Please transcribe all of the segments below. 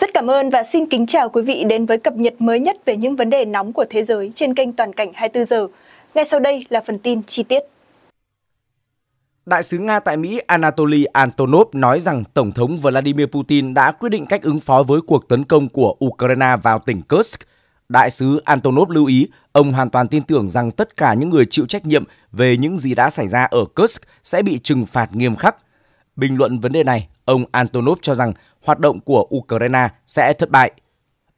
Rất cảm ơn và xin kính chào quý vị đến với cập nhật mới nhất về những vấn đề nóng của thế giới trên kênh Toàn cảnh 24 giờ. Ngay sau đây là phần tin chi tiết. Đại sứ Nga tại Mỹ Anatoly Antonov nói rằng Tổng thống Vladimir Putin đã quyết định cách ứng phó với cuộc tấn công của Ukraine vào tỉnh Kursk. Đại sứ Antonov lưu ý, ông hoàn toàn tin tưởng rằng tất cả những người chịu trách nhiệm về những gì đã xảy ra ở Kursk sẽ bị trừng phạt nghiêm khắc. Bình luận vấn đề này, ông Antonov cho rằng hoạt động của Ukraine sẽ thất bại.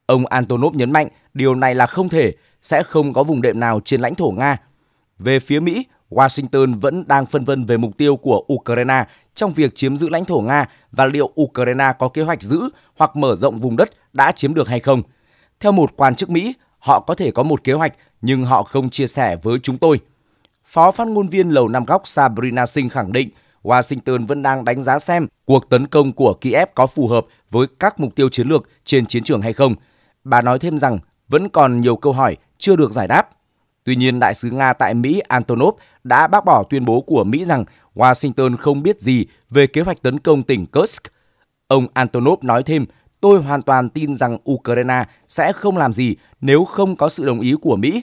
Ông Antonov nhấn mạnh điều này là không thể, sẽ không có vùng đệm nào trên lãnh thổ Nga. Về phía Mỹ, Washington vẫn đang phân vân về mục tiêu của Ukraine trong việc chiếm giữ lãnh thổ Nga và liệu Ukraine có kế hoạch giữ hoặc mở rộng vùng đất đã chiếm được hay không. Theo một quan chức Mỹ, họ có thể có một kế hoạch nhưng họ không chia sẻ với chúng tôi. Phó phát ngôn viên Lầu Năm Góc Sabrina Singh khẳng định Washington vẫn đang đánh giá xem cuộc tấn công của Kiev có phù hợp với các mục tiêu chiến lược trên chiến trường hay không. Bà nói thêm rằng vẫn còn nhiều câu hỏi chưa được giải đáp. Tuy nhiên, đại sứ Nga tại Mỹ Antonov đã bác bỏ tuyên bố của Mỹ rằng Washington không biết gì về kế hoạch tấn công tỉnh Kursk. Ông Antonov nói thêm, tôi hoàn toàn tin rằng Ukraine sẽ không làm gì nếu không có sự đồng ý của Mỹ.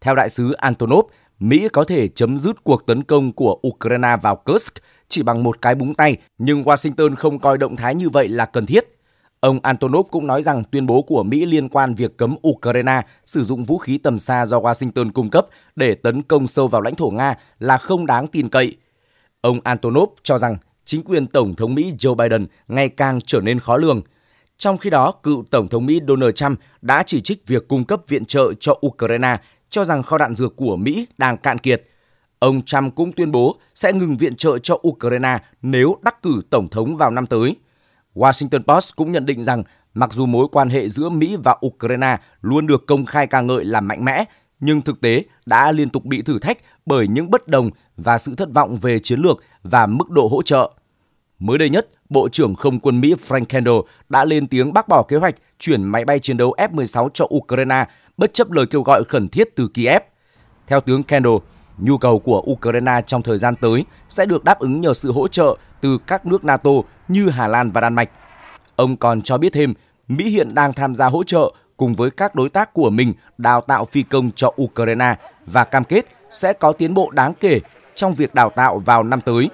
Theo đại sứ Antonov, Mỹ có thể chấm dứt cuộc tấn công của Ukraine vào Kursk chỉ bằng một cái búng tay, nhưng Washington không coi động thái như vậy là cần thiết. Ông Antonov cũng nói rằng tuyên bố của Mỹ liên quan việc cấm Ukraine sử dụng vũ khí tầm xa do Washington cung cấp để tấn công sâu vào lãnh thổ Nga là không đáng tin cậy. Ông Antonov cho rằng chính quyền Tổng thống Mỹ Joe Biden ngày càng trở nên khó lường. Trong khi đó, cựu Tổng thống Mỹ Donald Trump đã chỉ trích việc cung cấp viện trợ cho Ukraine cho rằng kho đạn dược của Mỹ đang cạn kiệt. Ông Trump cũng tuyên bố sẽ ngừng viện trợ cho Ukraine nếu đắc cử Tổng thống vào năm tới. Washington Post cũng nhận định rằng mặc dù mối quan hệ giữa Mỹ và Ukraine luôn được công khai ca ngợi là mạnh mẽ, nhưng thực tế đã liên tục bị thử thách bởi những bất đồng và sự thất vọng về chiến lược và mức độ hỗ trợ. Mới đây nhất, Bộ trưởng Không quân Mỹ Frank Kendall đã lên tiếng bác bỏ kế hoạch chuyển máy bay chiến đấu F-16 cho Ukraine bất chấp lời kêu gọi khẩn thiết từ Kiev. Theo tướng Kendall, nhu cầu của Ukraine trong thời gian tới sẽ được đáp ứng nhờ sự hỗ trợ từ các nước NATO như Hà Lan và Đan Mạch. Ông còn cho biết thêm, Mỹ hiện đang tham gia hỗ trợ cùng với các đối tác của mình đào tạo phi công cho Ukraine và cam kết sẽ có tiến bộ đáng kể trong việc đào tạo vào năm tới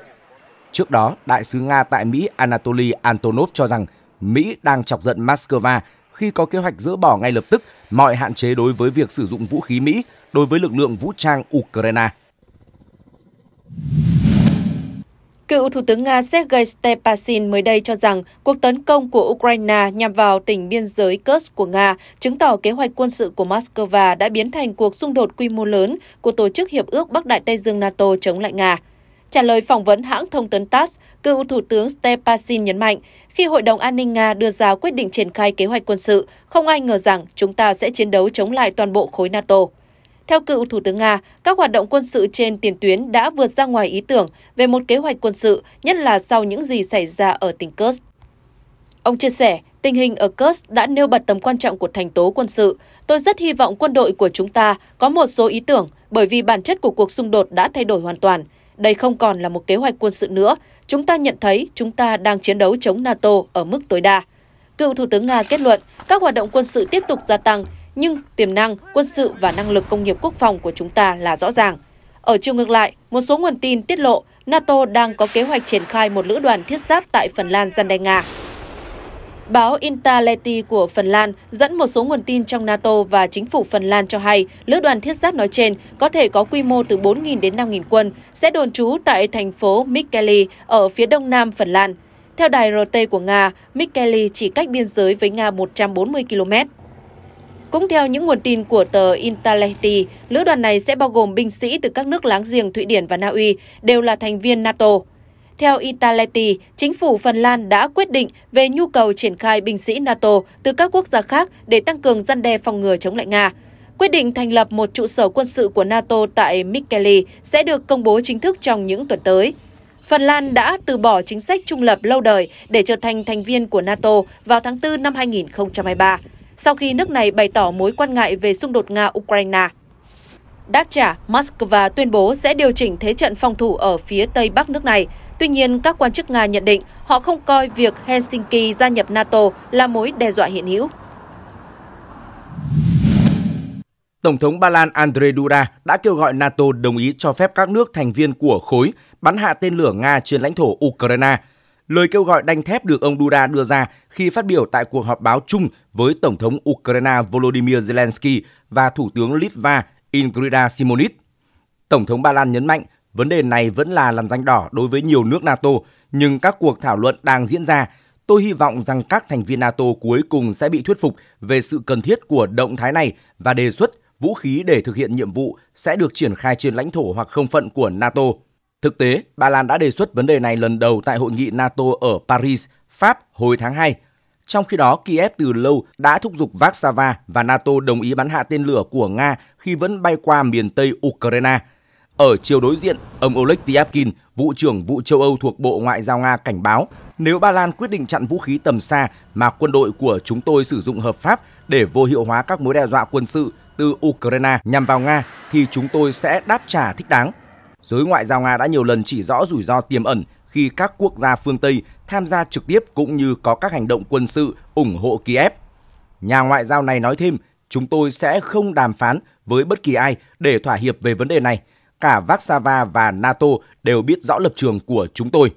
Trước đó, đại sứ Nga tại Mỹ Anatoly Antonov cho rằng Mỹ đang chọc giận Moscow khi có kế hoạch dỡ bỏ ngay lập tức mọi hạn chế đối với việc sử dụng vũ khí Mỹ đối với lực lượng vũ trang Ukraine. Cựu Thủ tướng Nga Sergei Stepasin mới đây cho rằng cuộc tấn công của Ukraine nhằm vào tỉnh biên giới Kursk của Nga chứng tỏ kế hoạch quân sự của Moscow đã biến thành cuộc xung đột quy mô lớn của Tổ chức Hiệp ước Bắc Đại Tây Dương NATO chống lại Nga. Trả lời phỏng vấn hãng thông tấn TASS, cựu Thủ tướng Stepasin nhấn mạnh, khi Hội đồng An ninh Nga đưa ra quyết định triển khai kế hoạch quân sự, không ai ngờ rằng chúng ta sẽ chiến đấu chống lại toàn bộ khối NATO. Theo cựu Thủ tướng Nga, các hoạt động quân sự trên tiền tuyến đã vượt ra ngoài ý tưởng về một kế hoạch quân sự, nhất là sau những gì xảy ra ở tỉnh Kursk. Ông chia sẻ, tình hình ở Kursk đã nêu bật tầm quan trọng của thành tố quân sự. Tôi rất hy vọng quân đội của chúng ta có một số ý tưởng bởi vì bản chất của cuộc xung đột đã thay đổi hoàn toàn. Đây không còn là một kế hoạch quân sự nữa. Chúng ta nhận thấy chúng ta đang chiến đấu chống NATO ở mức tối đa. Cựu Thủ tướng Nga kết luận các hoạt động quân sự tiếp tục gia tăng, nhưng tiềm năng, quân sự và năng lực công nghiệp quốc phòng của chúng ta là rõ ràng. Ở chiều ngược lại, một số nguồn tin tiết lộ NATO đang có kế hoạch triển khai một lữ đoàn thiết giáp tại Phần Lan gian đe Nga Báo Intaleti của Phần Lan dẫn một số nguồn tin trong NATO và chính phủ Phần Lan cho hay lữ đoàn thiết giáp nói trên có thể có quy mô từ 4.000 đến 5.000 quân, sẽ đồn trú tại thành phố Mikkeli ở phía đông nam Phần Lan. Theo đài RT của Nga, Mikkeli chỉ cách biên giới với Nga 140 km. Cũng theo những nguồn tin của tờ Intaleti, lữ đoàn này sẽ bao gồm binh sĩ từ các nước láng giềng Thụy Điển và Na Uy, đều là thành viên NATO. Theo Italeti, chính phủ Phần Lan đã quyết định về nhu cầu triển khai binh sĩ NATO từ các quốc gia khác để tăng cường gian đe phòng ngừa chống lại Nga. Quyết định thành lập một trụ sở quân sự của NATO tại Mikkeli sẽ được công bố chính thức trong những tuần tới. Phần Lan đã từ bỏ chính sách trung lập lâu đời để trở thành thành viên của NATO vào tháng 4 năm 2023, sau khi nước này bày tỏ mối quan ngại về xung đột Nga-Ukraine. Đáp trả, Moscow tuyên bố sẽ điều chỉnh thế trận phòng thủ ở phía tây bắc nước này, Tuy nhiên, các quan chức Nga nhận định họ không coi việc Helsinki gia nhập NATO là mối đe dọa hiện hữu. Tổng thống Ba Lan Andrzej Duda đã kêu gọi NATO đồng ý cho phép các nước thành viên của khối bắn hạ tên lửa Nga trên lãnh thổ Ukraine. Lời kêu gọi đanh thép được ông Duda đưa ra khi phát biểu tại cuộc họp báo chung với Tổng thống Ukraine Volodymyr Zelensky và Thủ tướng Litva Ingrida Simonit. Tổng thống Ba Lan nhấn mạnh Vấn đề này vẫn là làn danh đỏ đối với nhiều nước NATO, nhưng các cuộc thảo luận đang diễn ra. Tôi hy vọng rằng các thành viên NATO cuối cùng sẽ bị thuyết phục về sự cần thiết của động thái này và đề xuất vũ khí để thực hiện nhiệm vụ sẽ được triển khai trên lãnh thổ hoặc không phận của NATO. Thực tế, Ba Lan đã đề xuất vấn đề này lần đầu tại hội nghị NATO ở Paris, Pháp hồi tháng 2. Trong khi đó, Kiev từ lâu đã thúc giục Warsaw và NATO đồng ý bắn hạ tên lửa của Nga khi vẫn bay qua miền Tây Ukraine – ở chiều đối diện, ông Oleg Tyapkin, vụ trưởng vụ châu Âu thuộc Bộ Ngoại giao Nga cảnh báo nếu Ba Lan quyết định chặn vũ khí tầm xa mà quân đội của chúng tôi sử dụng hợp pháp để vô hiệu hóa các mối đe dọa quân sự từ Ukraine nhằm vào Nga thì chúng tôi sẽ đáp trả thích đáng. Giới ngoại giao Nga đã nhiều lần chỉ rõ rủi ro tiềm ẩn khi các quốc gia phương Tây tham gia trực tiếp cũng như có các hành động quân sự ủng hộ Kiev. Nhà ngoại giao này nói thêm, chúng tôi sẽ không đàm phán với bất kỳ ai để thỏa hiệp về vấn đề này – cả Warsaw và NATO đều biết rõ lập trường của chúng tôi.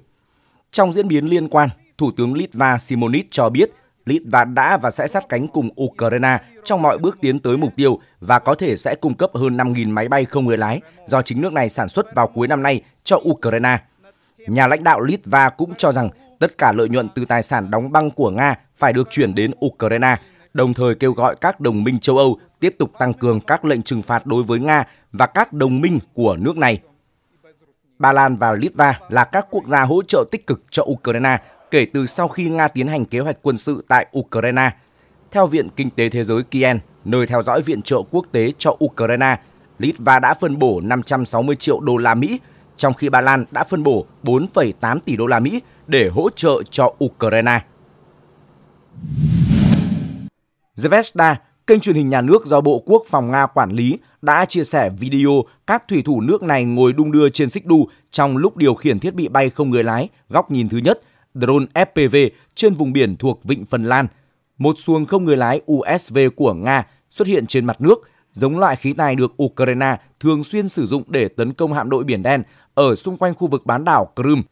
Trong diễn biến liên quan, Thủ tướng Litva Simonit cho biết Litva đã và sẽ sát cánh cùng Ukraine trong mọi bước tiến tới mục tiêu và có thể sẽ cung cấp hơn 5.000 máy bay không người lái do chính nước này sản xuất vào cuối năm nay cho Ukraine. Nhà lãnh đạo Litva cũng cho rằng tất cả lợi nhuận từ tài sản đóng băng của Nga phải được chuyển đến Ukraine, đồng thời kêu gọi các đồng minh châu Âu tiếp tục tăng cường các lệnh trừng phạt đối với Nga và các đồng minh của nước này. Ba Lan và Litva là các quốc gia hỗ trợ tích cực cho Ukraine kể từ sau khi Nga tiến hành kế hoạch quân sự tại Ukraine. Theo Viện Kinh tế Thế giới Kiev, nơi theo dõi viện trợ quốc tế cho Ukraine, Litva đã phân bổ 560 triệu đô la Mỹ, trong khi Ba Lan đã phân bổ 4,8 tỷ đô la Mỹ để hỗ trợ cho Ukraine. Zvezda Kênh truyền hình nhà nước do Bộ Quốc phòng Nga quản lý đã chia sẻ video các thủy thủ nước này ngồi đung đưa trên xích đu trong lúc điều khiển thiết bị bay không người lái góc nhìn thứ nhất, drone FPV trên vùng biển thuộc Vịnh Phần Lan. Một xuồng không người lái USV của Nga xuất hiện trên mặt nước, giống loại khí tài được Ukraine thường xuyên sử dụng để tấn công hạm đội Biển Đen ở xung quanh khu vực bán đảo Crimea.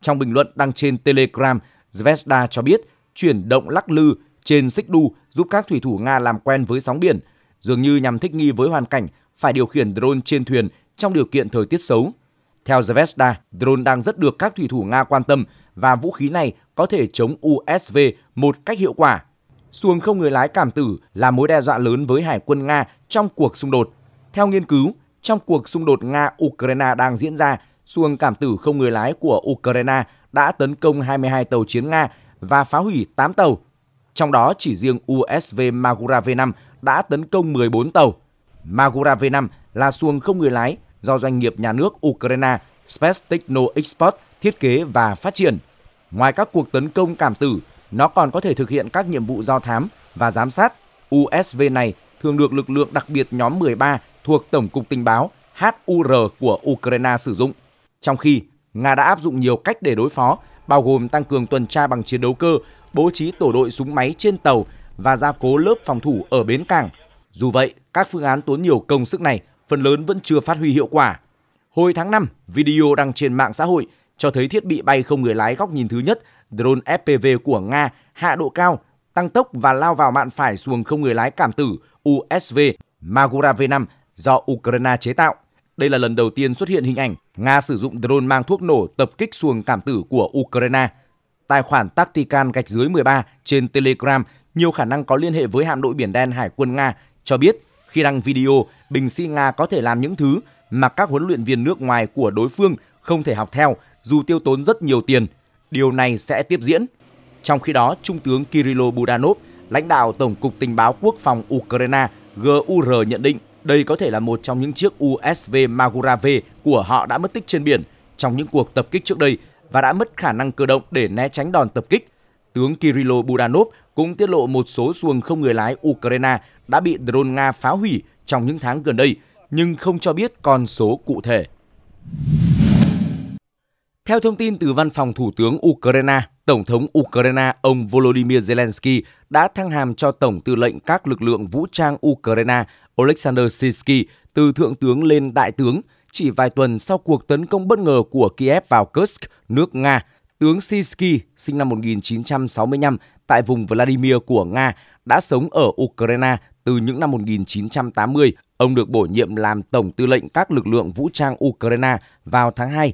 Trong bình luận đăng trên Telegram, Zvezda cho biết chuyển động lắc lư trên xích đu giúp các thủy thủ Nga làm quen với sóng biển, dường như nhằm thích nghi với hoàn cảnh phải điều khiển drone trên thuyền trong điều kiện thời tiết xấu. Theo Zvezda, drone đang rất được các thủy thủ Nga quan tâm và vũ khí này có thể chống USV một cách hiệu quả. Xuồng không người lái cảm tử là mối đe dọa lớn với hải quân Nga trong cuộc xung đột. Theo nghiên cứu, trong cuộc xung đột Nga-Ukraine đang diễn ra, xuồng cảm tử không người lái của Ukraine đã tấn công 22 tàu chiến Nga và phá hủy 8 tàu trong đó chỉ riêng USV Magura V5 đã tấn công 14 tàu. Magura V5 là xuồng không người lái do doanh nghiệp nhà nước Ukraine Space Techno Export thiết kế và phát triển. Ngoài các cuộc tấn công cảm tử, nó còn có thể thực hiện các nhiệm vụ do thám và giám sát. USV này thường được lực lượng đặc biệt nhóm 13 thuộc Tổng cục Tình báo HUR của Ukraine sử dụng. Trong khi, Nga đã áp dụng nhiều cách để đối phó bao gồm tăng cường tuần tra bằng chiến đấu cơ, bố trí tổ đội súng máy trên tàu và gia cố lớp phòng thủ ở bến cảng. Dù vậy, các phương án tốn nhiều công sức này phần lớn vẫn chưa phát huy hiệu quả. Hồi tháng 5, video đăng trên mạng xã hội cho thấy thiết bị bay không người lái góc nhìn thứ nhất drone FPV của Nga hạ độ cao, tăng tốc và lao vào mạn phải xuồng không người lái cảm tử USV Magura V5 do Ukraine chế tạo. Đây là lần đầu tiên xuất hiện hình ảnh Nga sử dụng drone mang thuốc nổ tập kích xuồng cảm tử của Ukraine. Tài khoản Tactical gạch dưới 13 trên Telegram nhiều khả năng có liên hệ với hạm đội biển đen Hải quân Nga cho biết khi đăng video, bình sĩ Nga có thể làm những thứ mà các huấn luyện viên nước ngoài của đối phương không thể học theo dù tiêu tốn rất nhiều tiền. Điều này sẽ tiếp diễn. Trong khi đó, Trung tướng Kirilo Budanov, lãnh đạo Tổng cục Tình báo Quốc phòng Ukraine GUR nhận định đây có thể là một trong những chiếc USV Magura V của họ đã mất tích trên biển trong những cuộc tập kích trước đây và đã mất khả năng cơ động để né tránh đòn tập kích. Tướng Kirilo Budanov cũng tiết lộ một số xuồng không người lái Ukraine đã bị drone Nga phá hủy trong những tháng gần đây, nhưng không cho biết con số cụ thể. Theo thông tin từ văn phòng Thủ tướng Ukraine, Tổng thống Ukraine ông Volodymyr Zelensky đã thăng hàm cho Tổng tư lệnh các lực lượng vũ trang Ukraine Oleksandr Sisky từ thượng tướng lên đại tướng chỉ vài tuần sau cuộc tấn công bất ngờ của Kiev vào Kursk, nước Nga. Tướng Sisky, sinh năm 1965 tại vùng Vladimir của Nga, đã sống ở Ukraine từ những năm 1980. Ông được bổ nhiệm làm Tổng tư lệnh các lực lượng vũ trang Ukraine vào tháng 2.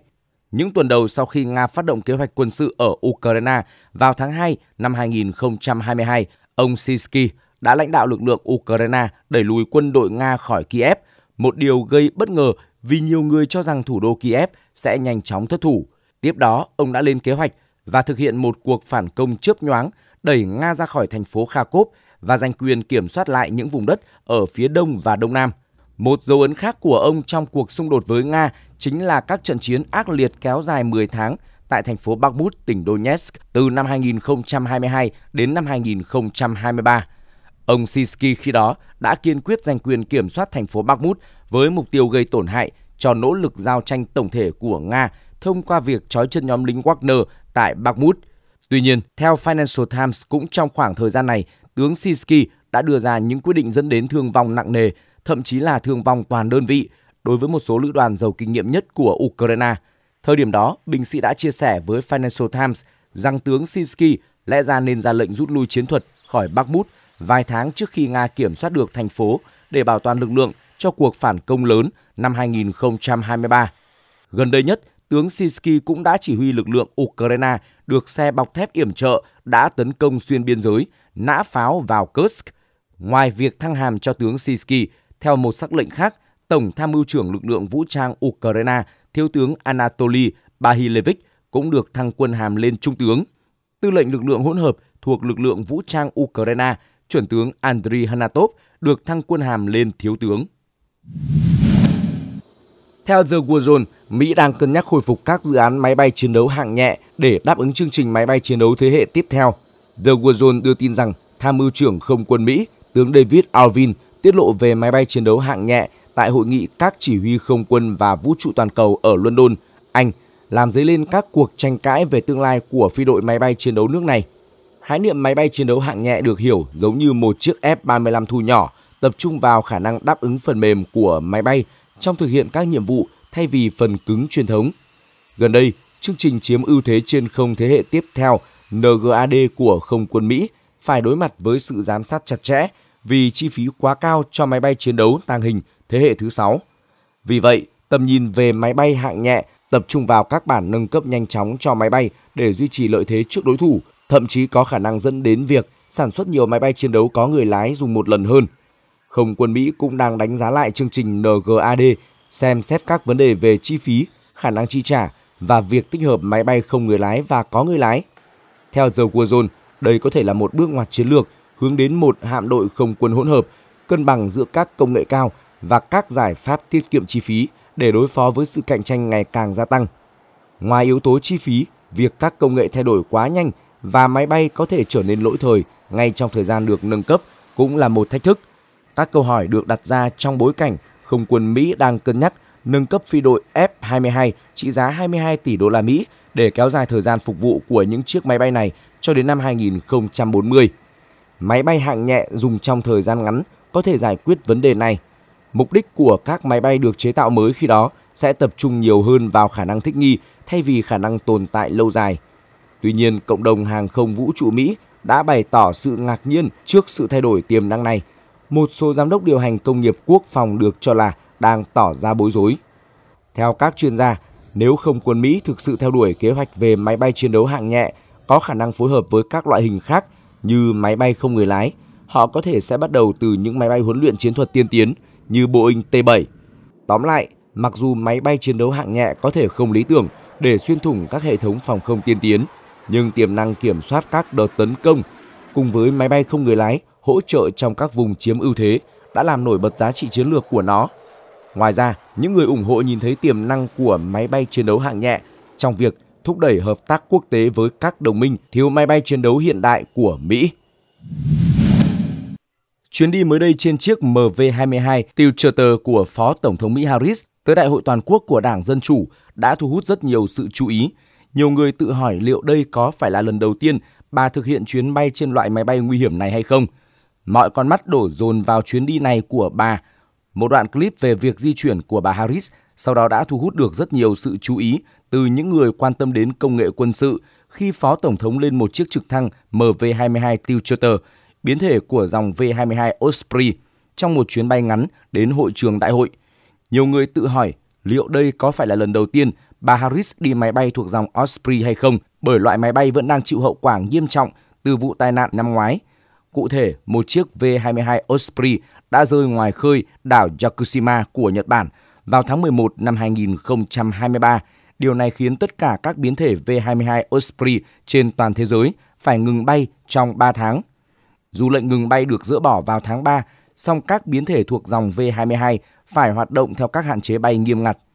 Những tuần đầu sau khi Nga phát động kế hoạch quân sự ở Ukraine vào tháng 2 năm 2022, ông Sisky đã lãnh đạo lực lượng Ukraine đẩy lùi quân đội Nga khỏi Kiev, một điều gây bất ngờ vì nhiều người cho rằng thủ đô Kiev sẽ nhanh chóng thất thủ. Tiếp đó, ông đã lên kế hoạch và thực hiện một cuộc phản công chớp nhoáng đẩy Nga ra khỏi thành phố Kharkov và giành quyền kiểm soát lại những vùng đất ở phía đông và đông nam. Một dấu ấn khác của ông trong cuộc xung đột với Nga chính là các trận chiến ác liệt kéo dài 10 tháng tại thành phố Bakhmut, tỉnh Donetsk từ năm 2022 đến năm 2023. Ông Sinsky khi đó đã kiên quyết giành quyền kiểm soát thành phố Bakhmut với mục tiêu gây tổn hại cho nỗ lực giao tranh tổng thể của Nga thông qua việc trói chân nhóm lính Wagner tại Bakhmut. Tuy nhiên, theo Financial Times cũng trong khoảng thời gian này, tướng Sinsky đã đưa ra những quyết định dẫn đến thương vong nặng nề, thậm chí là thương vong toàn đơn vị đối với một số lữ đoàn giàu kinh nghiệm nhất của Ukraine. Thời điểm đó, binh sĩ đã chia sẻ với Financial Times rằng tướng Sinsky lẽ ra nên ra lệnh rút lui chiến thuật khỏi Bakhmut – vài tháng trước khi Nga kiểm soát được thành phố để bảo toàn lực lượng cho cuộc phản công lớn năm 2023. Gần đây nhất, tướng Sinsky cũng đã chỉ huy lực lượng Ukraine được xe bọc thép yểm trợ đã tấn công xuyên biên giới, nã pháo vào Kursk. Ngoài việc thăng hàm cho tướng Sinsky, theo một sắc lệnh khác, Tổng tham mưu trưởng lực lượng vũ trang Ukraine, Thiếu tướng Anatoly Bahilevich cũng được thăng quân hàm lên trung tướng. Tư lệnh lực lượng hỗn hợp thuộc lực lượng vũ trang Ukraine chuẩn tướng Andriy Hanatov được thăng quân hàm lên thiếu tướng. Theo The Warzone, Mỹ đang cân nhắc khôi phục các dự án máy bay chiến đấu hạng nhẹ để đáp ứng chương trình máy bay chiến đấu thế hệ tiếp theo. The Warzone đưa tin rằng Tham mưu trưởng không quân Mỹ, tướng David Alvin tiết lộ về máy bay chiến đấu hạng nhẹ tại hội nghị các chỉ huy không quân và vũ trụ toàn cầu ở London, Anh, làm dấy lên các cuộc tranh cãi về tương lai của phi đội máy bay chiến đấu nước này. Khái niệm máy bay chiến đấu hạng nhẹ được hiểu giống như một chiếc F-35 thu nhỏ, tập trung vào khả năng đáp ứng phần mềm của máy bay trong thực hiện các nhiệm vụ thay vì phần cứng truyền thống. Gần đây, chương trình chiếm ưu thế trên không thế hệ tiếp theo NGAD của không quân Mỹ phải đối mặt với sự giám sát chặt chẽ vì chi phí quá cao cho máy bay chiến đấu tàng hình thế hệ thứ 6. Vì vậy, tầm nhìn về máy bay hạng nhẹ tập trung vào các bản nâng cấp nhanh chóng cho máy bay để duy trì lợi thế trước đối thủ thậm chí có khả năng dẫn đến việc sản xuất nhiều máy bay chiến đấu có người lái dùng một lần hơn. Không quân Mỹ cũng đang đánh giá lại chương trình NGAD, xem xét các vấn đề về chi phí, khả năng chi trả và việc tích hợp máy bay không người lái và có người lái. Theo The War đây có thể là một bước ngoặt chiến lược hướng đến một hạm đội không quân hỗn hợp, cân bằng giữa các công nghệ cao và các giải pháp tiết kiệm chi phí để đối phó với sự cạnh tranh ngày càng gia tăng. Ngoài yếu tố chi phí, việc các công nghệ thay đổi quá nhanh và máy bay có thể trở nên lỗi thời ngay trong thời gian được nâng cấp cũng là một thách thức. Các câu hỏi được đặt ra trong bối cảnh không quân Mỹ đang cân nhắc nâng cấp phi đội F-22 trị giá 22 tỷ đô la Mỹ để kéo dài thời gian phục vụ của những chiếc máy bay này cho đến năm 2040. Máy bay hạng nhẹ dùng trong thời gian ngắn có thể giải quyết vấn đề này. Mục đích của các máy bay được chế tạo mới khi đó sẽ tập trung nhiều hơn vào khả năng thích nghi thay vì khả năng tồn tại lâu dài – Tuy nhiên, cộng đồng hàng không vũ trụ Mỹ đã bày tỏ sự ngạc nhiên trước sự thay đổi tiềm năng này. Một số giám đốc điều hành công nghiệp quốc phòng được cho là đang tỏ ra bối rối. Theo các chuyên gia, nếu không quân Mỹ thực sự theo đuổi kế hoạch về máy bay chiến đấu hạng nhẹ có khả năng phối hợp với các loại hình khác như máy bay không người lái, họ có thể sẽ bắt đầu từ những máy bay huấn luyện chiến thuật tiên tiến như Boeing T-7. Tóm lại, mặc dù máy bay chiến đấu hạng nhẹ có thể không lý tưởng để xuyên thủng các hệ thống phòng không tiên tiến, nhưng tiềm năng kiểm soát các đợt tấn công cùng với máy bay không người lái hỗ trợ trong các vùng chiếm ưu thế đã làm nổi bật giá trị chiến lược của nó. Ngoài ra, những người ủng hộ nhìn thấy tiềm năng của máy bay chiến đấu hạng nhẹ trong việc thúc đẩy hợp tác quốc tế với các đồng minh thiếu máy bay chiến đấu hiện đại của Mỹ. Chuyến đi mới đây trên chiếc MV-22 tiêu charter của Phó Tổng thống Mỹ Harris tới Đại hội Toàn quốc của Đảng Dân Chủ đã thu hút rất nhiều sự chú ý nhiều người tự hỏi liệu đây có phải là lần đầu tiên bà thực hiện chuyến bay trên loại máy bay nguy hiểm này hay không. Mọi con mắt đổ dồn vào chuyến đi này của bà. Một đoạn clip về việc di chuyển của bà Harris sau đó đã thu hút được rất nhiều sự chú ý từ những người quan tâm đến công nghệ quân sự khi Phó Tổng thống lên một chiếc trực thăng MV-22 Tiltrotor, biến thể của dòng V-22 Osprey, trong một chuyến bay ngắn đến hội trường đại hội. Nhiều người tự hỏi liệu đây có phải là lần đầu tiên bà Harris đi máy bay thuộc dòng Osprey hay không bởi loại máy bay vẫn đang chịu hậu quả nghiêm trọng từ vụ tai nạn năm ngoái. Cụ thể, một chiếc V-22 Osprey đã rơi ngoài khơi đảo Yakushima của Nhật Bản vào tháng 11 năm 2023. Điều này khiến tất cả các biến thể V-22 Osprey trên toàn thế giới phải ngừng bay trong 3 tháng. Dù lệnh ngừng bay được dỡ bỏ vào tháng 3, song các biến thể thuộc dòng V-22 phải hoạt động theo các hạn chế bay nghiêm ngặt –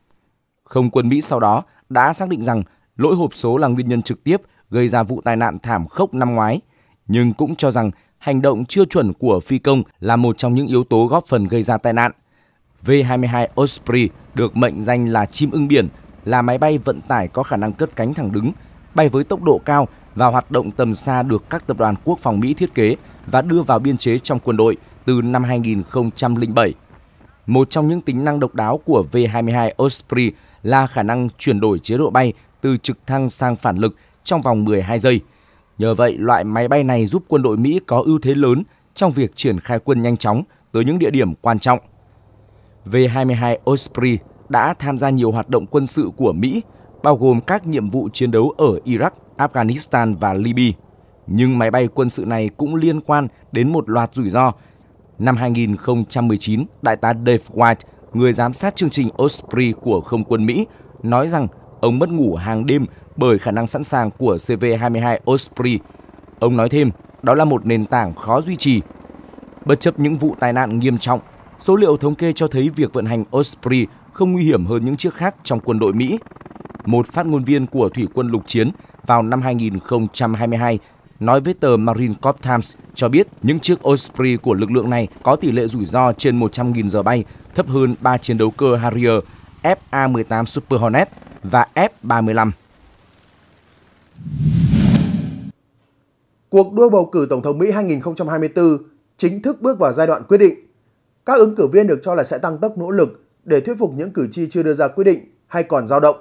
không quân Mỹ sau đó đã xác định rằng lỗi hộp số là nguyên nhân trực tiếp gây ra vụ tai nạn thảm khốc năm ngoái, nhưng cũng cho rằng hành động chưa chuẩn của phi công là một trong những yếu tố góp phần gây ra tai nạn. V-22 Osprey được mệnh danh là chim ưng biển, là máy bay vận tải có khả năng cất cánh thẳng đứng, bay với tốc độ cao và hoạt động tầm xa được các tập đoàn quốc phòng Mỹ thiết kế và đưa vào biên chế trong quân đội từ năm 2007. Một trong những tính năng độc đáo của V-22 Osprey là khả năng chuyển đổi chế độ bay từ trực thăng sang phản lực trong vòng 12 giây. Nhờ vậy, loại máy bay này giúp quân đội Mỹ có ưu thế lớn trong việc triển khai quân nhanh chóng tới những địa điểm quan trọng. V-22 Osprey đã tham gia nhiều hoạt động quân sự của Mỹ, bao gồm các nhiệm vụ chiến đấu ở Iraq, Afghanistan và Libya. Nhưng máy bay quân sự này cũng liên quan đến một loạt rủi ro. Năm 2019, Đại tá Dave White người giám sát chương trình Osprey của Không quân Mỹ, nói rằng ông mất ngủ hàng đêm bởi khả năng sẵn sàng của CV-22 Osprey. Ông nói thêm, đó là một nền tảng khó duy trì. Bất chấp những vụ tai nạn nghiêm trọng, số liệu thống kê cho thấy việc vận hành Osprey không nguy hiểm hơn những chiếc khác trong quân đội Mỹ. Một phát ngôn viên của Thủy quân lục chiến vào năm 2022 nói với tờ Marine Corps Times cho biết những chiếc Osprey của lực lượng này có tỷ lệ rủi ro trên 100.000 giờ bay thấp hơn 3 chiến đấu cơ Harrier FA-18 Super Hornet và F-35. Cuộc đua bầu cử Tổng thống Mỹ 2024 chính thức bước vào giai đoạn quyết định. Các ứng cử viên được cho là sẽ tăng tốc nỗ lực để thuyết phục những cử tri chưa đưa ra quyết định hay còn dao động.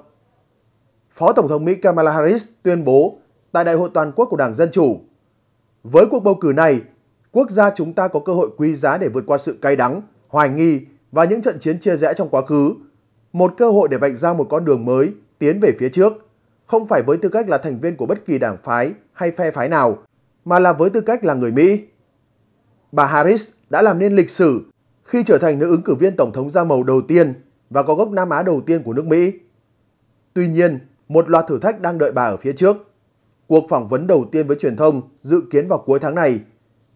Phó Tổng thống Mỹ Kamala Harris tuyên bố tại Đại hội Toàn quốc của Đảng Dân Chủ. Với cuộc bầu cử này, quốc gia chúng ta có cơ hội quý giá để vượt qua sự cay đắng, hoài nghi và những trận chiến chia rẽ trong quá khứ, một cơ hội để vạch ra một con đường mới tiến về phía trước, không phải với tư cách là thành viên của bất kỳ đảng phái hay phe phái nào, mà là với tư cách là người Mỹ. Bà Harris đã làm nên lịch sử khi trở thành nữ ứng cử viên tổng thống da màu đầu tiên và có gốc Nam Á đầu tiên của nước Mỹ. Tuy nhiên, một loạt thử thách đang đợi bà ở phía trước. Cuộc phỏng vấn đầu tiên với truyền thông dự kiến vào cuối tháng này.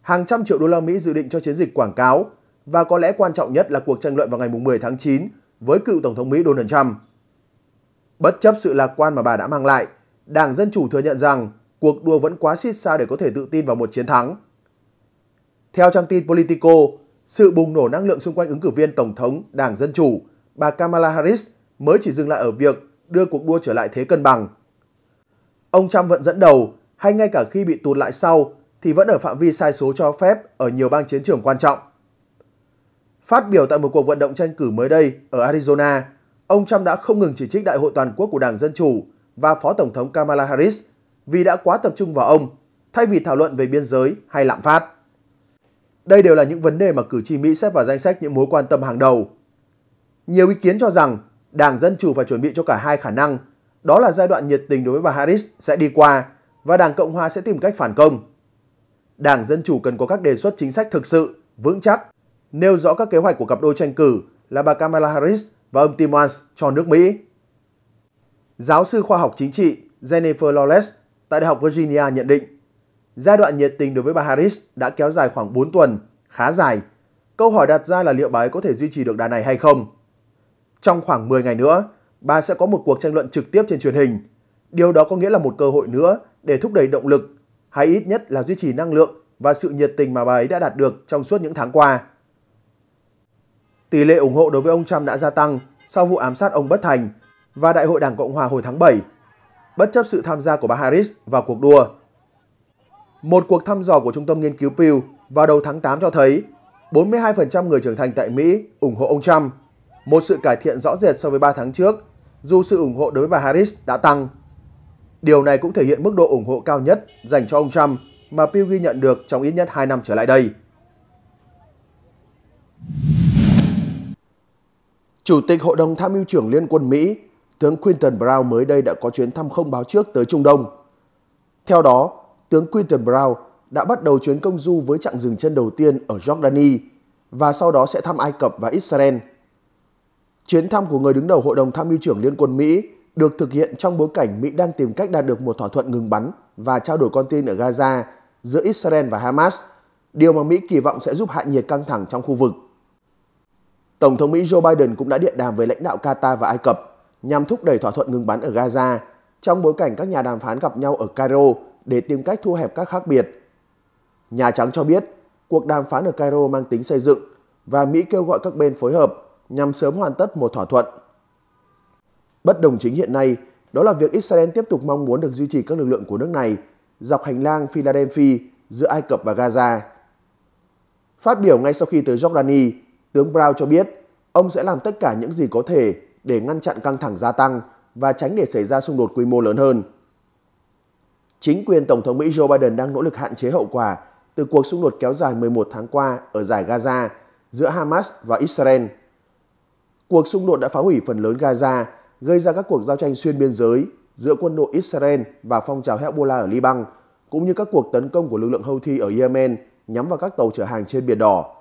Hàng trăm triệu đô la Mỹ dự định cho chiến dịch quảng cáo và có lẽ quan trọng nhất là cuộc tranh luận vào ngày 10 tháng 9 với cựu Tổng thống Mỹ Donald Trump. Bất chấp sự lạc quan mà bà đã mang lại, Đảng Dân Chủ thừa nhận rằng cuộc đua vẫn quá xít xa để có thể tự tin vào một chiến thắng. Theo trang tin Politico, sự bùng nổ năng lượng xung quanh ứng cử viên Tổng thống Đảng Dân Chủ, bà Kamala Harris mới chỉ dừng lại ở việc đưa cuộc đua trở lại thế cân bằng. Ông Trump vẫn dẫn đầu hay ngay cả khi bị tụt lại sau thì vẫn ở phạm vi sai số cho phép ở nhiều bang chiến trường quan trọng. Phát biểu tại một cuộc vận động tranh cử mới đây ở Arizona, ông Trump đã không ngừng chỉ trích đại hội toàn quốc của Đảng Dân Chủ và Phó Tổng thống Kamala Harris vì đã quá tập trung vào ông, thay vì thảo luận về biên giới hay lạm phát. Đây đều là những vấn đề mà cử tri Mỹ xếp vào danh sách những mối quan tâm hàng đầu. Nhiều ý kiến cho rằng Đảng Dân Chủ phải chuẩn bị cho cả hai khả năng, đó là giai đoạn nhiệt tình đối với bà Harris sẽ đi qua và Đảng Cộng Hòa sẽ tìm cách phản công. Đảng Dân Chủ cần có các đề xuất chính sách thực sự, vững chắc nêu rõ các kế hoạch của cặp đôi tranh cử là bà Kamala Harris và ông Tim Walz cho nước Mỹ. Giáo sư khoa học chính trị Jennifer Lawless tại Đại học Virginia nhận định, giai đoạn nhiệt tình đối với bà Harris đã kéo dài khoảng 4 tuần, khá dài. Câu hỏi đặt ra là liệu bà ấy có thể duy trì được đà này hay không? Trong khoảng 10 ngày nữa, bà sẽ có một cuộc tranh luận trực tiếp trên truyền hình. Điều đó có nghĩa là một cơ hội nữa để thúc đẩy động lực, hay ít nhất là duy trì năng lượng và sự nhiệt tình mà bà ấy đã đạt được trong suốt những tháng qua. Tỷ lệ ủng hộ đối với ông Trump đã gia tăng sau vụ ám sát ông bất thành và Đại hội Đảng Cộng Hòa hồi tháng 7, bất chấp sự tham gia của bà Harris vào cuộc đua. Một cuộc thăm dò của Trung tâm Nghiên cứu Pew vào đầu tháng 8 cho thấy 42% người trưởng thành tại Mỹ ủng hộ ông Trump, một sự cải thiện rõ rệt so với 3 tháng trước, dù sự ủng hộ đối với bà Harris đã tăng. Điều này cũng thể hiện mức độ ủng hộ cao nhất dành cho ông Trump mà Pew ghi nhận được trong ít nhất 2 năm trở lại đây. Chủ tịch Hội đồng Tham mưu trưởng Liên quân Mỹ, tướng Quinton Brown mới đây đã có chuyến thăm không báo trước tới Trung Đông. Theo đó, tướng Quinton Brown đã bắt đầu chuyến công du với chặng dừng chân đầu tiên ở Jordani và sau đó sẽ thăm Ai Cập và Israel. Chuyến thăm của người đứng đầu Hội đồng Tham mưu trưởng Liên quân Mỹ được thực hiện trong bối cảnh Mỹ đang tìm cách đạt được một thỏa thuận ngừng bắn và trao đổi con tin ở Gaza giữa Israel và Hamas, điều mà Mỹ kỳ vọng sẽ giúp hạ nhiệt căng thẳng trong khu vực. Tổng thống Mỹ Joe Biden cũng đã điện đàm với lãnh đạo Qatar và Ai Cập nhằm thúc đẩy thỏa thuận ngừng bắn ở Gaza trong bối cảnh các nhà đàm phán gặp nhau ở Cairo để tìm cách thu hẹp các khác biệt. Nhà Trắng cho biết cuộc đàm phán ở Cairo mang tính xây dựng và Mỹ kêu gọi các bên phối hợp nhằm sớm hoàn tất một thỏa thuận. Bất đồng chính hiện nay đó là việc Israel tiếp tục mong muốn được duy trì các lực lượng của nước này dọc hành lang Philadelphia giữa Ai Cập và Gaza. Phát biểu ngay sau khi tới Jordani, Tướng Brown cho biết ông sẽ làm tất cả những gì có thể để ngăn chặn căng thẳng gia tăng và tránh để xảy ra xung đột quy mô lớn hơn. Chính quyền Tổng thống Mỹ Joe Biden đang nỗ lực hạn chế hậu quả từ cuộc xung đột kéo dài 11 tháng qua ở giải Gaza giữa Hamas và Israel. Cuộc xung đột đã phá hủy phần lớn Gaza, gây ra các cuộc giao tranh xuyên biên giới giữa quân đội Israel và phong trào Hezbollah ở Liban, cũng như các cuộc tấn công của lực lượng Houthi ở Yemen nhắm vào các tàu chở hàng trên Biển Đỏ.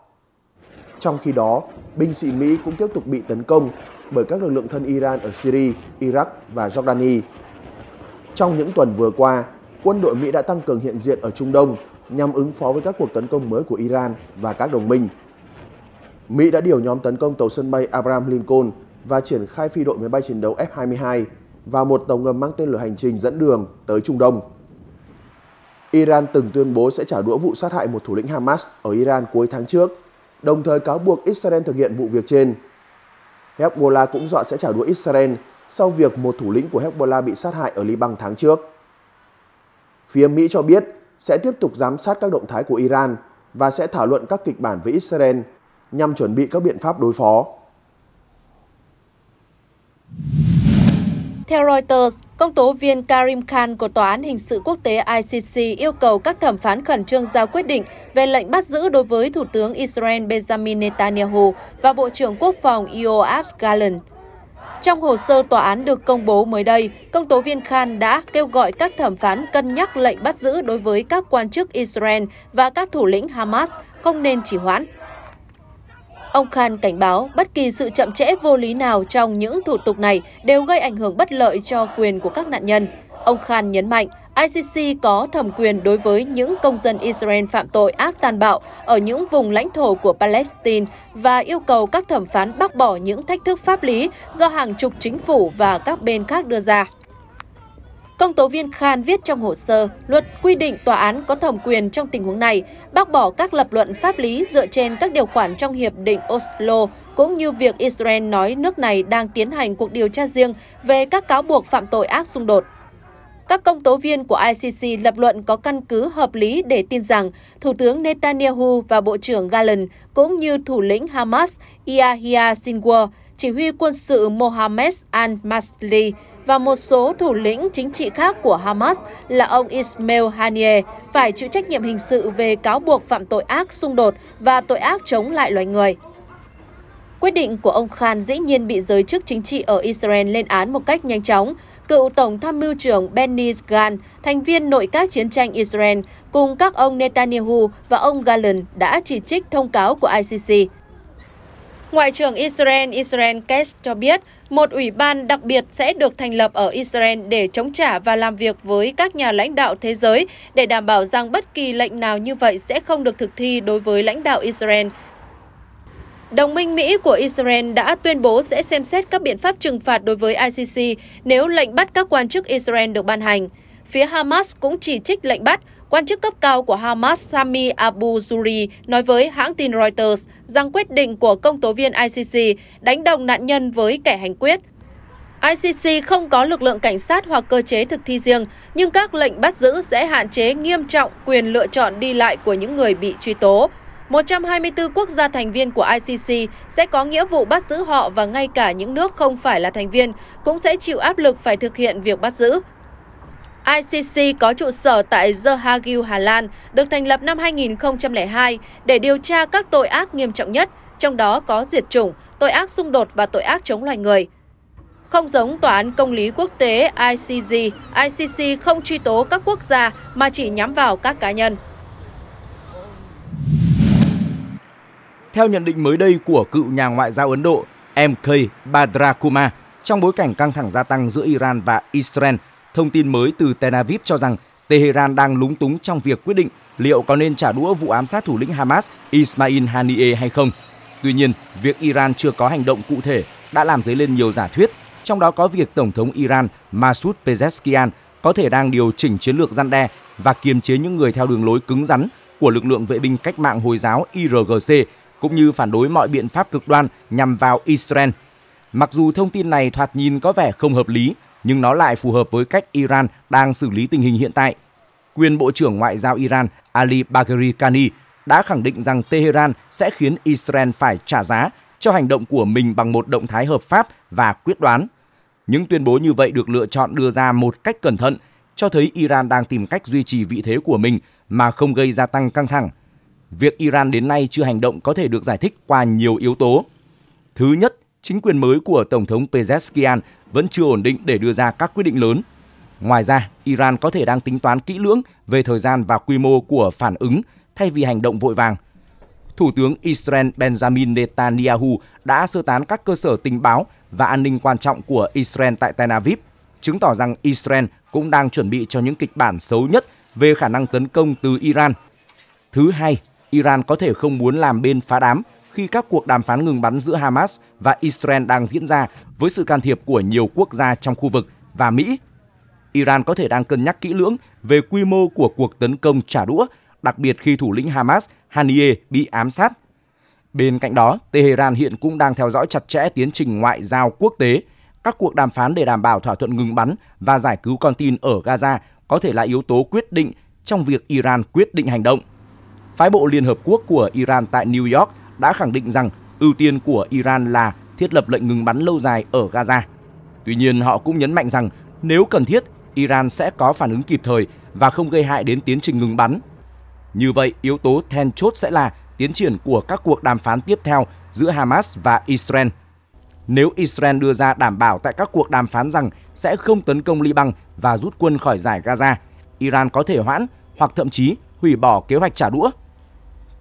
Trong khi đó, binh sĩ Mỹ cũng tiếp tục bị tấn công bởi các lực lượng thân Iran ở Syria, Iraq và Jordani. Trong những tuần vừa qua, quân đội Mỹ đã tăng cường hiện diện ở Trung Đông nhằm ứng phó với các cuộc tấn công mới của Iran và các đồng minh. Mỹ đã điều nhóm tấn công tàu sân bay Abraham Lincoln và triển khai phi đội máy bay chiến đấu F-22 và một tàu ngầm mang tên lửa hành trình dẫn đường tới Trung Đông. Iran từng tuyên bố sẽ trả đũa vụ sát hại một thủ lĩnh Hamas ở Iran cuối tháng trước đồng thời cáo buộc Israel thực hiện vụ việc trên. Hezbollah cũng dọa sẽ trả đũa Israel sau việc một thủ lĩnh của Hezbollah bị sát hại ở Liban tháng trước. Phía Mỹ cho biết sẽ tiếp tục giám sát các động thái của Iran và sẽ thảo luận các kịch bản với Israel nhằm chuẩn bị các biện pháp đối phó. Theo Reuters, công tố viên Karim Khan của Tòa án Hình sự Quốc tế ICC yêu cầu các thẩm phán khẩn trương ra quyết định về lệnh bắt giữ đối với Thủ tướng Israel Benjamin Netanyahu và Bộ trưởng Quốc phòng Yoav Gallant. Trong hồ sơ tòa án được công bố mới đây, công tố viên Khan đã kêu gọi các thẩm phán cân nhắc lệnh bắt giữ đối với các quan chức Israel và các thủ lĩnh Hamas không nên chỉ hoãn. Ông Khan cảnh báo bất kỳ sự chậm trễ vô lý nào trong những thủ tục này đều gây ảnh hưởng bất lợi cho quyền của các nạn nhân. Ông Khan nhấn mạnh ICC có thẩm quyền đối với những công dân Israel phạm tội ác tàn bạo ở những vùng lãnh thổ của Palestine và yêu cầu các thẩm phán bác bỏ những thách thức pháp lý do hàng chục chính phủ và các bên khác đưa ra. Công tố viên Khan viết trong hồ sơ, luật quy định tòa án có thẩm quyền trong tình huống này bác bỏ các lập luận pháp lý dựa trên các điều khoản trong Hiệp định Oslo, cũng như việc Israel nói nước này đang tiến hành cuộc điều tra riêng về các cáo buộc phạm tội ác xung đột. Các công tố viên của ICC lập luận có căn cứ hợp lý để tin rằng Thủ tướng Netanyahu và Bộ trưởng Gallant cũng như thủ lĩnh Hamas Yahya Sinwar, chỉ huy quân sự Mohammed al-Masli và một số thủ lĩnh chính trị khác của Hamas là ông Ismail Haniyeh phải chịu trách nhiệm hình sự về cáo buộc phạm tội ác xung đột và tội ác chống lại loài người. Quyết định của ông Khan dĩ nhiên bị giới chức chính trị ở Israel lên án một cách nhanh chóng. Cựu Tổng tham mưu trưởng Benny Gantz, thành viên nội các chiến tranh Israel, cùng các ông Netanyahu và ông Gallant đã chỉ trích thông cáo của ICC. Ngoại trưởng Israel Israel Katz cho biết một ủy ban đặc biệt sẽ được thành lập ở Israel để chống trả và làm việc với các nhà lãnh đạo thế giới để đảm bảo rằng bất kỳ lệnh nào như vậy sẽ không được thực thi đối với lãnh đạo Israel. Đồng minh Mỹ của Israel đã tuyên bố sẽ xem xét các biện pháp trừng phạt đối với ICC nếu lệnh bắt các quan chức Israel được ban hành. Phía Hamas cũng chỉ trích lệnh bắt, Quan chức cấp cao của Hamas Sami Abu Zuri nói với hãng tin Reuters rằng quyết định của công tố viên ICC đánh đồng nạn nhân với kẻ hành quyết. ICC không có lực lượng cảnh sát hoặc cơ chế thực thi riêng, nhưng các lệnh bắt giữ sẽ hạn chế nghiêm trọng quyền lựa chọn đi lại của những người bị truy tố. 124 quốc gia thành viên của ICC sẽ có nghĩa vụ bắt giữ họ và ngay cả những nước không phải là thành viên cũng sẽ chịu áp lực phải thực hiện việc bắt giữ. ICC có trụ sở tại The Hague, Hà Lan, được thành lập năm 2002 để điều tra các tội ác nghiêm trọng nhất, trong đó có diệt chủng, tội ác xung đột và tội ác chống loài người. Không giống Tòa án Công lý Quốc tế ICG, ICC không truy tố các quốc gia mà chỉ nhắm vào các cá nhân. Theo nhận định mới đây của cựu nhà ngoại giao Ấn Độ MK Badrakuma, trong bối cảnh căng thẳng gia tăng giữa Iran và Israel – Thông tin mới từ Tel Aviv cho rằng Tehran đang lúng túng trong việc quyết định liệu có nên trả đũa vụ ám sát thủ lĩnh Hamas Ismail Haniyeh hay không. Tuy nhiên, việc Iran chưa có hành động cụ thể đã làm dấy lên nhiều giả thuyết, trong đó có việc Tổng thống Iran Masoud Pezeshkian có thể đang điều chỉnh chiến lược gian đe và kiềm chế những người theo đường lối cứng rắn của lực lượng vệ binh cách mạng Hồi giáo IRGC cũng như phản đối mọi biện pháp cực đoan nhằm vào Israel. Mặc dù thông tin này thoạt nhìn có vẻ không hợp lý nhưng nó lại phù hợp với cách Iran đang xử lý tình hình hiện tại. Quyền Bộ trưởng Ngoại giao Iran Ali Bagheri Kani đã khẳng định rằng Tehran sẽ khiến Israel phải trả giá cho hành động của mình bằng một động thái hợp pháp và quyết đoán. Những tuyên bố như vậy được lựa chọn đưa ra một cách cẩn thận, cho thấy Iran đang tìm cách duy trì vị thế của mình mà không gây gia tăng căng thẳng. Việc Iran đến nay chưa hành động có thể được giải thích qua nhiều yếu tố. Thứ nhất chính quyền mới của Tổng thống Pezeshkian vẫn chưa ổn định để đưa ra các quyết định lớn. Ngoài ra, Iran có thể đang tính toán kỹ lưỡng về thời gian và quy mô của phản ứng thay vì hành động vội vàng. Thủ tướng Israel Benjamin Netanyahu đã sơ tán các cơ sở tình báo và an ninh quan trọng của Israel tại Tel Aviv, chứng tỏ rằng Israel cũng đang chuẩn bị cho những kịch bản xấu nhất về khả năng tấn công từ Iran. Thứ hai, Iran có thể không muốn làm bên phá đám khi các cuộc đàm phán ngừng bắn giữa Hamas và Israel đang diễn ra với sự can thiệp của nhiều quốc gia trong khu vực và Mỹ. Iran có thể đang cân nhắc kỹ lưỡng về quy mô của cuộc tấn công trả đũa, đặc biệt khi thủ lĩnh Hamas Haniyeh bị ám sát. Bên cạnh đó, Tehran hiện cũng đang theo dõi chặt chẽ tiến trình ngoại giao quốc tế. Các cuộc đàm phán để đảm bảo thỏa thuận ngừng bắn và giải cứu con tin ở Gaza có thể là yếu tố quyết định trong việc Iran quyết định hành động. Phái bộ Liên Hợp Quốc của Iran tại New York đã khẳng định rằng ưu tiên của Iran là thiết lập lệnh ngừng bắn lâu dài ở Gaza. Tuy nhiên, họ cũng nhấn mạnh rằng nếu cần thiết, Iran sẽ có phản ứng kịp thời và không gây hại đến tiến trình ngừng bắn. Như vậy, yếu tố then chốt sẽ là tiến triển của các cuộc đàm phán tiếp theo giữa Hamas và Israel. Nếu Israel đưa ra đảm bảo tại các cuộc đàm phán rằng sẽ không tấn công Liban và rút quân khỏi giải Gaza, Iran có thể hoãn hoặc thậm chí hủy bỏ kế hoạch trả đũa.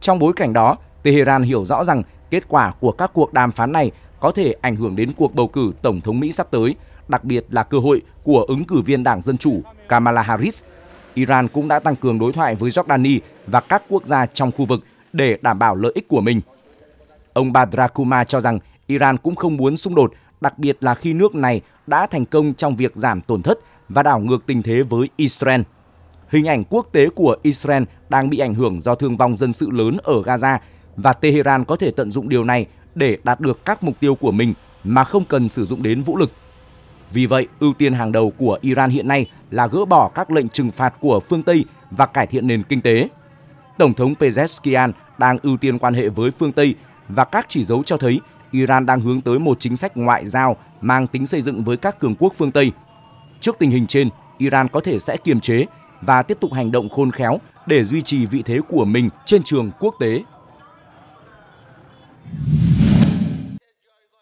Trong bối cảnh đó, Tehran hiểu rõ rằng kết quả của các cuộc đàm phán này có thể ảnh hưởng đến cuộc bầu cử Tổng thống Mỹ sắp tới, đặc biệt là cơ hội của ứng cử viên Đảng Dân Chủ Kamala Harris. Iran cũng đã tăng cường đối thoại với Jordani và các quốc gia trong khu vực để đảm bảo lợi ích của mình. Ông Badrakuma cho rằng Iran cũng không muốn xung đột, đặc biệt là khi nước này đã thành công trong việc giảm tổn thất và đảo ngược tình thế với Israel. Hình ảnh quốc tế của Israel đang bị ảnh hưởng do thương vong dân sự lớn ở Gaza và Tehran có thể tận dụng điều này để đạt được các mục tiêu của mình mà không cần sử dụng đến vũ lực. Vì vậy, ưu tiên hàng đầu của Iran hiện nay là gỡ bỏ các lệnh trừng phạt của phương Tây và cải thiện nền kinh tế. Tổng thống Pezeshkian đang ưu tiên quan hệ với phương Tây và các chỉ dấu cho thấy Iran đang hướng tới một chính sách ngoại giao mang tính xây dựng với các cường quốc phương Tây. Trước tình hình trên, Iran có thể sẽ kiềm chế và tiếp tục hành động khôn khéo để duy trì vị thế của mình trên trường quốc tế.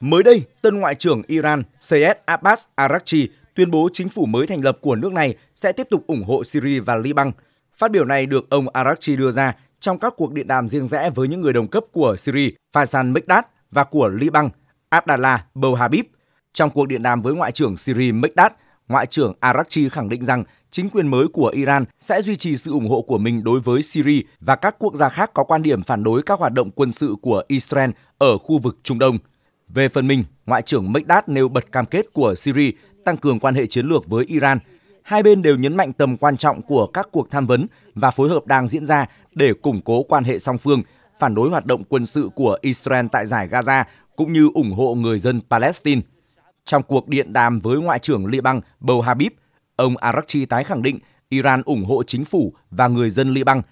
Mới đây, tân Ngoại trưởng Iran Seyed Abbas Araghchi tuyên bố chính phủ mới thành lập của nước này sẽ tiếp tục ủng hộ Syria và Liban. Phát biểu này được ông Araghchi đưa ra trong các cuộc điện đàm riêng rẽ với những người đồng cấp của Syria Faisal Mekdad và của Liban Abdallah Bouhabib. Trong cuộc điện đàm với Ngoại trưởng Syria Mekdad, Ngoại trưởng Araghchi khẳng định rằng chính quyền mới của Iran sẽ duy trì sự ủng hộ của mình đối với Syria và các quốc gia khác có quan điểm phản đối các hoạt động quân sự của Israel ở khu vực Trung Đông. Về phần mình, Ngoại trưởng Mekdad nêu bật cam kết của Syria tăng cường quan hệ chiến lược với Iran. Hai bên đều nhấn mạnh tầm quan trọng của các cuộc tham vấn và phối hợp đang diễn ra để củng cố quan hệ song phương, phản đối hoạt động quân sự của Israel tại giải Gaza cũng như ủng hộ người dân Palestine. Trong cuộc điện đàm với Ngoại trưởng Liban Bầu Habib, Ông Arakchi tái khẳng định Iran ủng hộ chính phủ và người dân Liban.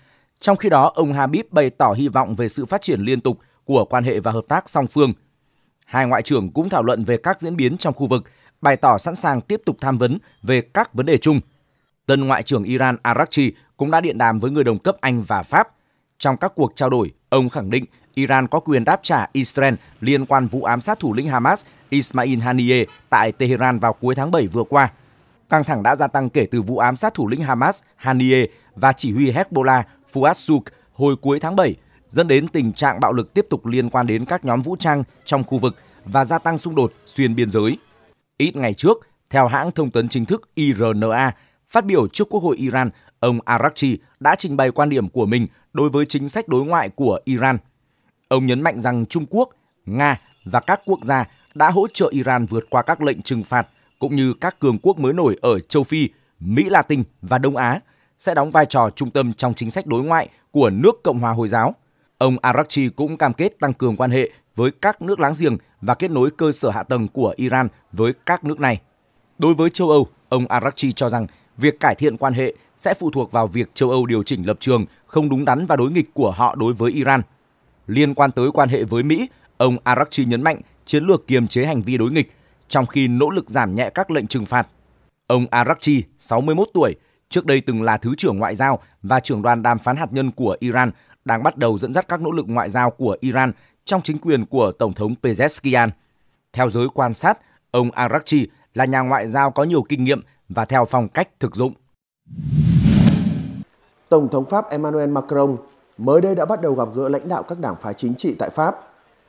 Trong khi đó, ông Habib bày tỏ hy vọng về sự phát triển liên tục của quan hệ và hợp tác song phương. Hai ngoại trưởng cũng thảo luận về các diễn biến trong khu vực, bày tỏ sẵn sàng tiếp tục tham vấn về các vấn đề chung. Tân Ngoại trưởng Iran Arakchi cũng đã điện đàm với người đồng cấp Anh và Pháp. Trong các cuộc trao đổi, ông khẳng định Iran có quyền đáp trả Israel liên quan vụ ám sát thủ lĩnh Hamas Ismail Haniyeh tại Tehran vào cuối tháng 7 vừa qua – Căng thẳng đã gia tăng kể từ vụ ám sát thủ lĩnh Hamas Haniyeh và chỉ huy Hezbollah Fuad Suk hồi cuối tháng 7, dẫn đến tình trạng bạo lực tiếp tục liên quan đến các nhóm vũ trang trong khu vực và gia tăng xung đột xuyên biên giới. Ít ngày trước, theo hãng thông tấn chính thức IRNA, phát biểu trước Quốc hội Iran, ông Arakchi đã trình bày quan điểm của mình đối với chính sách đối ngoại của Iran. Ông nhấn mạnh rằng Trung Quốc, Nga và các quốc gia đã hỗ trợ Iran vượt qua các lệnh trừng phạt cũng như các cường quốc mới nổi ở châu Phi, Mỹ Latin và Đông Á sẽ đóng vai trò trung tâm trong chính sách đối ngoại của nước Cộng hòa Hồi giáo. Ông Arakchi cũng cam kết tăng cường quan hệ với các nước láng giềng và kết nối cơ sở hạ tầng của Iran với các nước này. Đối với châu Âu, ông Arakchi cho rằng việc cải thiện quan hệ sẽ phụ thuộc vào việc châu Âu điều chỉnh lập trường không đúng đắn và đối nghịch của họ đối với Iran. Liên quan tới quan hệ với Mỹ, ông Arakchi nhấn mạnh chiến lược kiềm chế hành vi đối nghịch trong khi nỗ lực giảm nhẹ các lệnh trừng phạt. Ông Arakchi, 61 tuổi, trước đây từng là Thứ trưởng Ngoại giao và trưởng đoàn đàm phán hạt nhân của Iran, đang bắt đầu dẫn dắt các nỗ lực ngoại giao của Iran trong chính quyền của Tổng thống Pezeskian. Theo giới quan sát, ông Arakchi là nhà ngoại giao có nhiều kinh nghiệm và theo phong cách thực dụng. Tổng thống Pháp Emmanuel Macron mới đây đã bắt đầu gặp gỡ lãnh đạo các đảng phái chính trị tại Pháp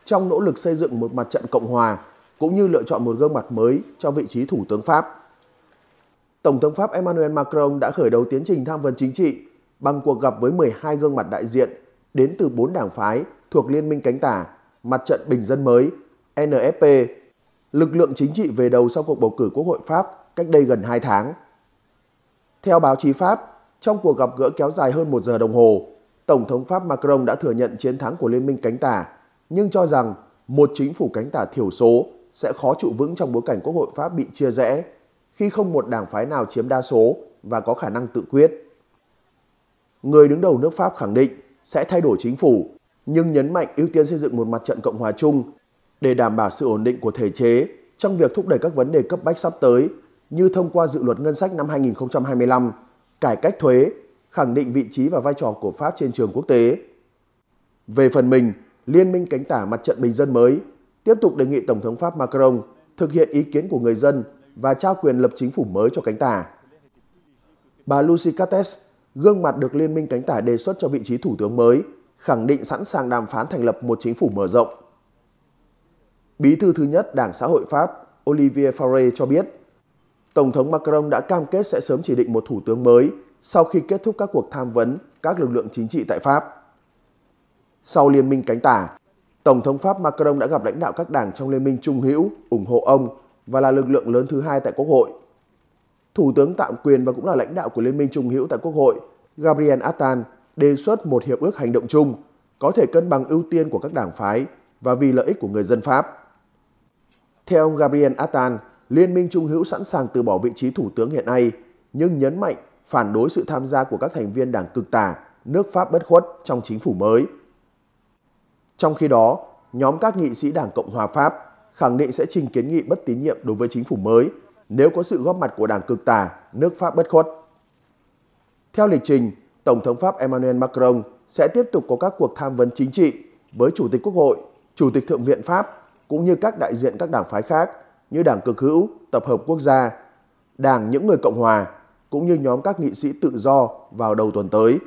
trong nỗ lực xây dựng một mặt trận Cộng hòa cũng như lựa chọn một gương mặt mới cho vị trí Thủ tướng Pháp. Tổng thống Pháp Emmanuel Macron đã khởi đầu tiến trình tham vấn chính trị bằng cuộc gặp với 12 gương mặt đại diện đến từ 4 đảng phái thuộc Liên minh cánh tả, Mặt trận Bình dân mới, NFP, lực lượng chính trị về đầu sau cuộc bầu cử Quốc hội Pháp cách đây gần 2 tháng. Theo báo chí Pháp, trong cuộc gặp gỡ kéo dài hơn 1 giờ đồng hồ, Tổng thống Pháp Macron đã thừa nhận chiến thắng của Liên minh cánh tả, nhưng cho rằng một chính phủ cánh tả thiểu số sẽ khó trụ vững trong bối cảnh Quốc hội Pháp bị chia rẽ khi không một đảng phái nào chiếm đa số và có khả năng tự quyết. Người đứng đầu nước Pháp khẳng định sẽ thay đổi chính phủ nhưng nhấn mạnh ưu tiên xây dựng một mặt trận Cộng hòa chung để đảm bảo sự ổn định của thể chế trong việc thúc đẩy các vấn đề cấp bách sắp tới như thông qua dự luật ngân sách năm 2025, cải cách thuế, khẳng định vị trí và vai trò của Pháp trên trường quốc tế. Về phần mình, Liên minh cánh tả mặt trận bình dân mới tiếp tục đề nghị Tổng thống Pháp Macron thực hiện ý kiến của người dân và trao quyền lập chính phủ mới cho cánh tả. Bà Lucy Cates, gương mặt được Liên minh cánh tả đề xuất cho vị trí thủ tướng mới, khẳng định sẵn sàng đàm phán thành lập một chính phủ mở rộng. Bí thư thứ nhất Đảng Xã hội Pháp Olivier Faure cho biết, Tổng thống Macron đã cam kết sẽ sớm chỉ định một thủ tướng mới sau khi kết thúc các cuộc tham vấn các lực lượng chính trị tại Pháp. Sau Liên minh cánh tả, Tổng thống Pháp Macron đã gặp lãnh đạo các đảng trong Liên minh Trung hữu ủng hộ ông và là lực lượng lớn thứ hai tại Quốc hội. Thủ tướng tạm quyền và cũng là lãnh đạo của Liên minh Trung hữu tại Quốc hội, Gabriel Attal đề xuất một hiệp ước hành động chung có thể cân bằng ưu tiên của các đảng phái và vì lợi ích của người dân Pháp. Theo ông Gabriel Attal, Liên minh Trung hữu sẵn sàng từ bỏ vị trí thủ tướng hiện nay, nhưng nhấn mạnh phản đối sự tham gia của các thành viên đảng cực tả, nước Pháp bất khuất trong chính phủ mới – trong khi đó, nhóm các nghị sĩ Đảng Cộng hòa Pháp khẳng định sẽ trình kiến nghị bất tín nhiệm đối với chính phủ mới nếu có sự góp mặt của Đảng cực tả, nước Pháp bất khuất. Theo lịch trình, Tổng thống Pháp Emmanuel Macron sẽ tiếp tục có các cuộc tham vấn chính trị với Chủ tịch Quốc hội, Chủ tịch Thượng viện Pháp cũng như các đại diện các đảng phái khác như Đảng Cực hữu, Tập hợp Quốc gia, Đảng Những Người Cộng Hòa cũng như nhóm các nghị sĩ tự do vào đầu tuần tới.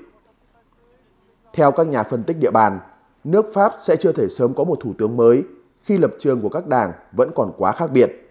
Theo các nhà phân tích địa bàn, nước Pháp sẽ chưa thể sớm có một thủ tướng mới khi lập trường của các đảng vẫn còn quá khác biệt.